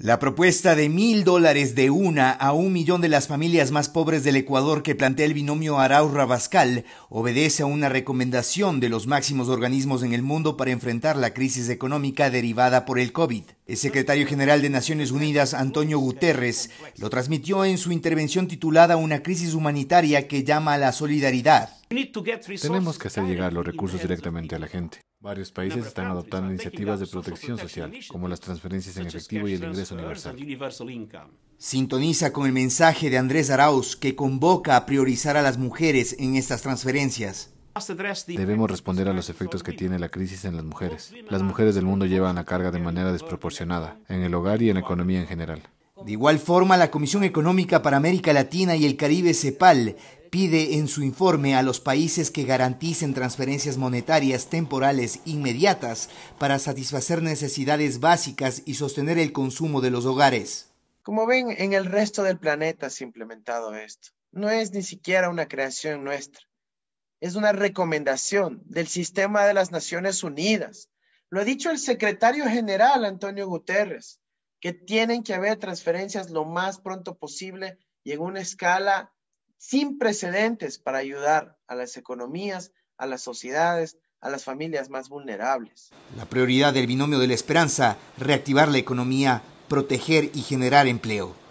La propuesta de mil dólares de una a un millón de las familias más pobres del Ecuador que plantea el binomio Arau Rabascal obedece a una recomendación de los máximos organismos en el mundo para enfrentar la crisis económica derivada por el COVID. El secretario general de Naciones Unidas, Antonio Guterres, lo transmitió en su intervención titulada Una crisis humanitaria que llama a la solidaridad. Tenemos que hacer llegar los recursos directamente a la gente. Varios países están adoptando iniciativas de protección social, como las transferencias en efectivo y el ingreso universal. Sintoniza con el mensaje de Andrés Arauz, que convoca a priorizar a las mujeres en estas transferencias. Debemos responder a los efectos que tiene la crisis en las mujeres. Las mujeres del mundo llevan la carga de manera desproporcionada, en el hogar y en la economía en general. De igual forma, la Comisión Económica para América Latina y el Caribe, CEPAL, pide en su informe a los países que garanticen transferencias monetarias temporales inmediatas para satisfacer necesidades básicas y sostener el consumo de los hogares. Como ven, en el resto del planeta se ha implementado esto. No es ni siquiera una creación nuestra. Es una recomendación del sistema de las Naciones Unidas. Lo ha dicho el secretario general Antonio Guterres, que tienen que haber transferencias lo más pronto posible y en una escala sin precedentes para ayudar a las economías, a las sociedades, a las familias más vulnerables. La prioridad del binomio de la esperanza, reactivar la economía, proteger y generar empleo.